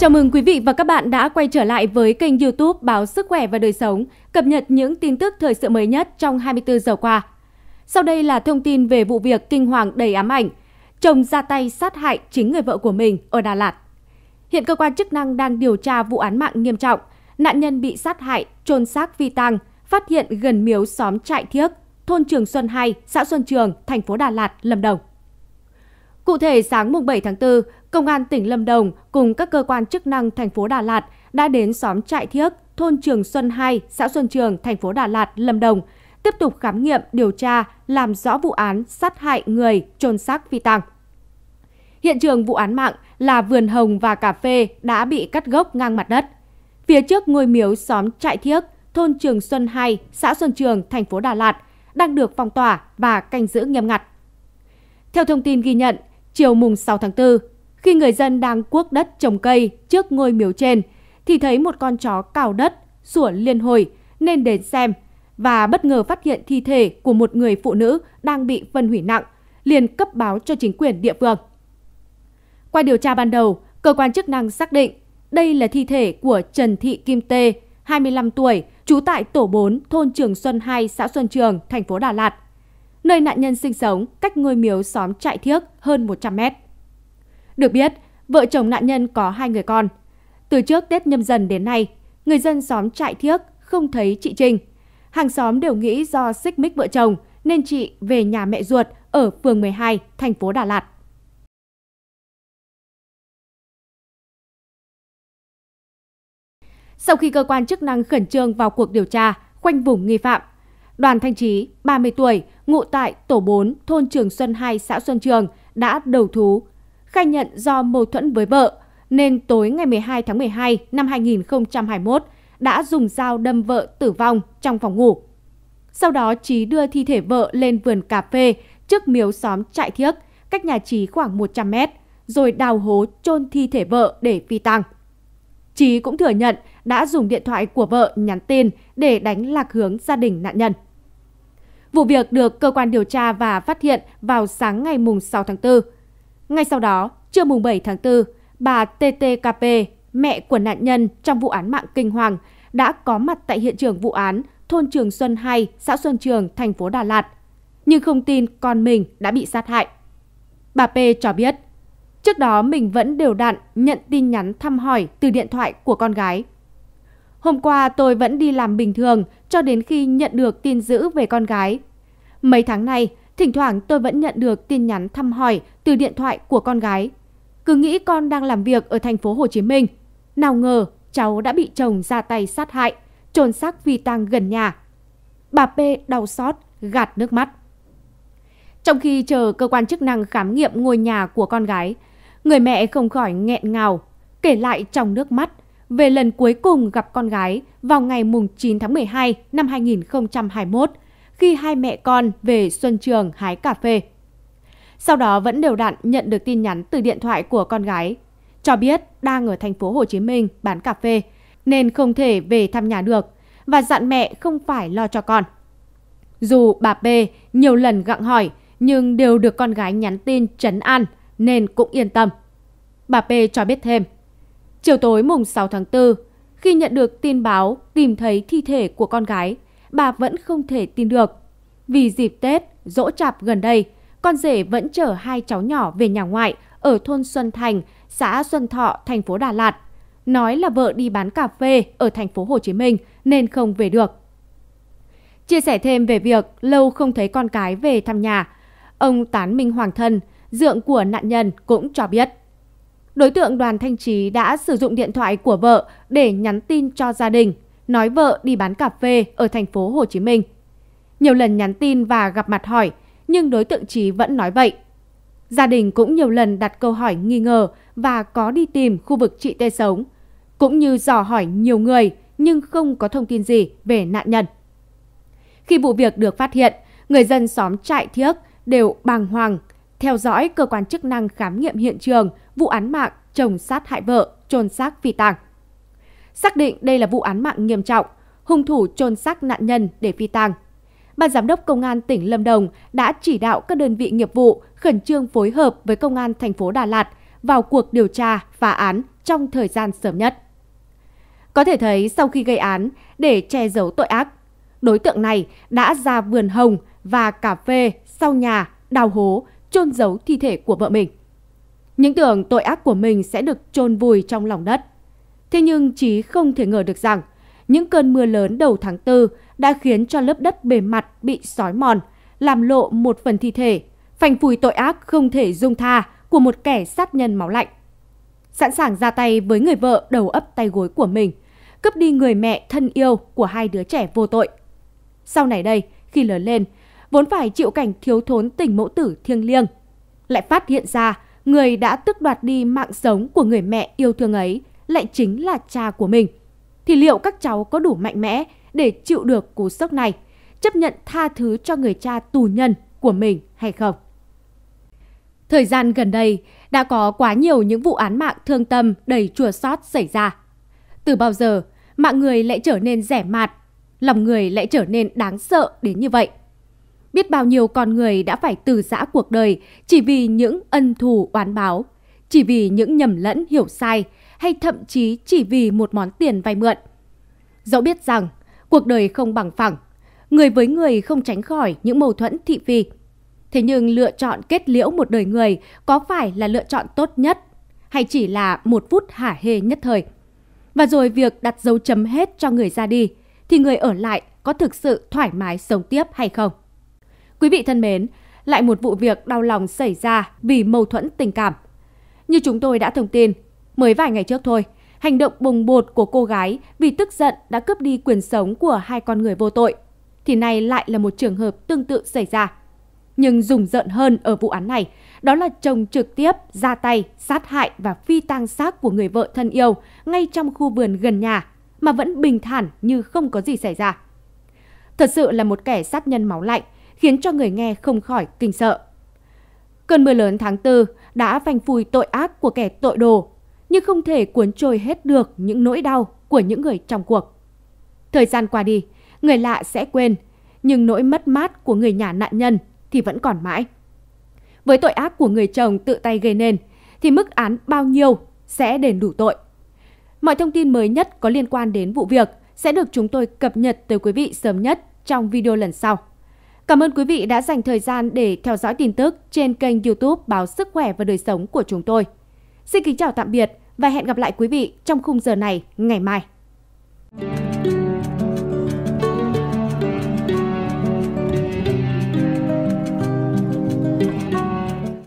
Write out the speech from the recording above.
Chào mừng quý vị và các bạn đã quay trở lại với kênh YouTube báo Sức khỏe và đời sống, cập nhật những tin tức thời sự mới nhất trong 24 giờ qua. Sau đây là thông tin về vụ việc kinh hoàng đầy ám ảnh, chồng ra tay sát hại chính người vợ của mình ở Đà Lạt. Hiện cơ quan chức năng đang điều tra vụ án mạng nghiêm trọng, nạn nhân bị sát hại, chôn xác phi tang, phát hiện gần miếu xóm Trại Thiếc, thôn Trường Xuân 2, xã Xuân Trường, thành phố Đà Lạt, Lâm Đồng. Cụ thể, sáng 7 tháng 4, Công an tỉnh Lâm Đồng cùng các cơ quan chức năng thành phố Đà Lạt đã đến xóm Trại Thiếc, thôn Trường Xuân 2, xã Xuân Trường, thành phố Đà Lạt, Lâm Đồng, tiếp tục khám nghiệm, điều tra, làm rõ vụ án sát hại người, trôn xác phi tang. Hiện trường vụ án mạng là vườn hồng và cà phê đã bị cắt gốc ngang mặt đất. Phía trước ngôi miếu xóm Trại Thiếc, thôn Trường Xuân 2, xã Xuân Trường, thành phố Đà Lạt đang được phong tỏa và canh giữ nghiêm ngặt. Theo thông tin ghi nhận, chiều mùng 6 tháng 4, khi người dân đang cuốc đất trồng cây trước ngôi miếu trên, thì thấy một con chó cào đất, sủa liên hồi nên đến xem và bất ngờ phát hiện thi thể của một người phụ nữ đang bị phân hủy nặng, liền cấp báo cho chính quyền địa phương. Qua điều tra ban đầu, cơ quan chức năng xác định đây là thi thể của Trần Thị Kim Tê, 25 tuổi, trú tại tổ 4 thôn Trường Xuân 2, xã Xuân Trường, thành phố Đà Lạt nơi nạn nhân sinh sống cách ngôi miếu xóm trại thiếc hơn 100 mét. Được biết, vợ chồng nạn nhân có hai người con. Từ trước Tết nhâm dần đến nay, người dân xóm trại thiếc không thấy chị Trinh. Hàng xóm đều nghĩ do xích mích vợ chồng nên chị về nhà mẹ ruột ở phường 12, thành phố Đà Lạt. Sau khi cơ quan chức năng khẩn trương vào cuộc điều tra, khoanh vùng nghi phạm, Đoàn Thanh Trí, 30 tuổi, ngụ tại tổ 4 thôn trường Xuân 2 xã Xuân Trường đã đầu thú, khai nhận do mâu thuẫn với vợ nên tối ngày 12 tháng 12 năm 2021 đã dùng dao đâm vợ tử vong trong phòng ngủ. Sau đó Trí đưa thi thể vợ lên vườn cà phê trước miếu xóm Trại Thiếc, cách nhà Trí khoảng 100 mét, rồi đào hố chôn thi thể vợ để phi tang. Trí cũng thừa nhận đã dùng điện thoại của vợ nhắn tin để đánh lạc hướng gia đình nạn nhân. Vụ việc được cơ quan điều tra và phát hiện vào sáng ngày 6 tháng 4. Ngay sau đó, trưa mùng 7 tháng 4, bà TTKP, mẹ của nạn nhân trong vụ án mạng kinh hoàng, đã có mặt tại hiện trường vụ án thôn Trường Xuân 2, xã Xuân Trường, thành phố Đà Lạt, nhưng không tin con mình đã bị sát hại. Bà P cho biết, trước đó mình vẫn đều đặn nhận tin nhắn thăm hỏi từ điện thoại của con gái. Hôm qua tôi vẫn đi làm bình thường cho đến khi nhận được tin dữ về con gái Mấy tháng nay, thỉnh thoảng tôi vẫn nhận được tin nhắn thăm hỏi từ điện thoại của con gái. Cứ nghĩ con đang làm việc ở thành phố Hồ Chí Minh, nào ngờ cháu đã bị chồng ra tay sát hại, trồn xác vi tang gần nhà. Bà P đau xót, gạt nước mắt. Trong khi chờ cơ quan chức năng khám nghiệm ngôi nhà của con gái, người mẹ không khỏi nghẹn ngào, kể lại trong nước mắt về lần cuối cùng gặp con gái vào ngày 9 tháng 12 năm 2021 khi hai mẹ con về xuân trường hái cà phê. Sau đó vẫn đều đặn nhận được tin nhắn từ điện thoại của con gái, cho biết đang ở thành phố Hồ Chí Minh bán cà phê nên không thể về thăm nhà được và dặn mẹ không phải lo cho con. Dù bà P nhiều lần gặng hỏi nhưng đều được con gái nhắn tin chấn an nên cũng yên tâm. Bà P cho biết thêm, chiều tối mùng 6 tháng 4, khi nhận được tin báo tìm thấy thi thể của con gái bà vẫn không thể tin được. Vì dịp Tết, dỗ chạp gần đây, con rể vẫn chở hai cháu nhỏ về nhà ngoại ở thôn Xuân Thành, xã Xuân Thọ, thành phố Đà Lạt. Nói là vợ đi bán cà phê ở thành phố Hồ Chí Minh nên không về được. Chia sẻ thêm về việc lâu không thấy con cái về thăm nhà, ông Tán Minh Hoàng Thân, dượng của nạn nhân cũng cho biết. Đối tượng Đoàn Thanh Trí đã sử dụng điện thoại của vợ để nhắn tin cho gia đình nói vợ đi bán cà phê ở thành phố Hồ Chí Minh. Nhiều lần nhắn tin và gặp mặt hỏi, nhưng đối tượng Trí vẫn nói vậy. Gia đình cũng nhiều lần đặt câu hỏi nghi ngờ và có đi tìm khu vực chị Tê sống, cũng như dò hỏi nhiều người nhưng không có thông tin gì về nạn nhân. Khi vụ việc được phát hiện, người dân xóm trại thiếc đều bàng hoàng, theo dõi cơ quan chức năng khám nghiệm hiện trường vụ án mạng chồng sát hại vợ, trôn xác phi tàng. Xác định đây là vụ án mạng nghiêm trọng, hung thủ chôn xác nạn nhân để phi tang. Ban giám đốc công an tỉnh Lâm Đồng đã chỉ đạo các đơn vị nghiệp vụ khẩn trương phối hợp với công an thành phố Đà Lạt vào cuộc điều tra phá án trong thời gian sớm nhất. Có thể thấy sau khi gây án để che giấu tội ác, đối tượng này đã ra vườn hồng và cà phê sau nhà đào hố chôn giấu thi thể của vợ mình. Những tưởng tội ác của mình sẽ được chôn vùi trong lòng đất. Thế nhưng Trí không thể ngờ được rằng những cơn mưa lớn đầu tháng 4 đã khiến cho lớp đất bề mặt bị sói mòn, làm lộ một phần thi thể, phanh phùi tội ác không thể dung tha của một kẻ sát nhân máu lạnh. Sẵn sàng ra tay với người vợ đầu ấp tay gối của mình, cướp đi người mẹ thân yêu của hai đứa trẻ vô tội. Sau này đây, khi lớn lên, vốn phải chịu cảnh thiếu thốn tình mẫu tử thiêng liêng, lại phát hiện ra người đã tước đoạt đi mạng sống của người mẹ yêu thương ấy lại chính là cha của mình thì liệu các cháu có đủ mạnh mẽ để chịu được cú sốc này, chấp nhận tha thứ cho người cha tù nhân của mình hay không? Thời gian gần đây, đã có quá nhiều những vụ án mạng thương tâm đầy chua xót xảy ra. Từ bao giờ, mạng người lại trở nên rẻ mạt, lòng người lại trở nên đáng sợ đến như vậy. Biết bao nhiêu con người đã phải từ giã cuộc đời chỉ vì những ân thù oán báo, chỉ vì những nhầm lẫn hiểu sai hay thậm chí chỉ vì một món tiền vay mượn. Dẫu biết rằng cuộc đời không bằng phẳng, người với người không tránh khỏi những mâu thuẫn thị phi. Thế nhưng lựa chọn kết liễu một đời người có phải là lựa chọn tốt nhất hay chỉ là một phút hả hê nhất thời? Và rồi việc đặt dấu chấm hết cho người ra đi thì người ở lại có thực sự thoải mái sống tiếp hay không? Quý vị thân mến, lại một vụ việc đau lòng xảy ra vì mâu thuẫn tình cảm. Như chúng tôi đã thông tin, Mới vài ngày trước thôi, hành động bùng bột của cô gái vì tức giận đã cướp đi quyền sống của hai con người vô tội. Thì nay lại là một trường hợp tương tự xảy ra. Nhưng rùng rợn hơn ở vụ án này, đó là chồng trực tiếp ra tay sát hại và phi tang xác của người vợ thân yêu ngay trong khu vườn gần nhà mà vẫn bình thản như không có gì xảy ra. Thật sự là một kẻ sát nhân máu lạnh, khiến cho người nghe không khỏi kinh sợ. Cơn mưa lớn tháng 4 đã phanh phui tội ác của kẻ tội đồ nhưng không thể cuốn trôi hết được những nỗi đau của những người trong cuộc. Thời gian qua đi, người lạ sẽ quên, nhưng nỗi mất mát của người nhà nạn nhân thì vẫn còn mãi. Với tội ác của người chồng tự tay gây nên, thì mức án bao nhiêu sẽ đền đủ tội. Mọi thông tin mới nhất có liên quan đến vụ việc sẽ được chúng tôi cập nhật tới quý vị sớm nhất trong video lần sau. Cảm ơn quý vị đã dành thời gian để theo dõi tin tức trên kênh youtube Báo Sức Khỏe và Đời Sống của chúng tôi. Xin kính chào tạm biệt và hẹn gặp lại quý vị trong khung giờ này ngày mai.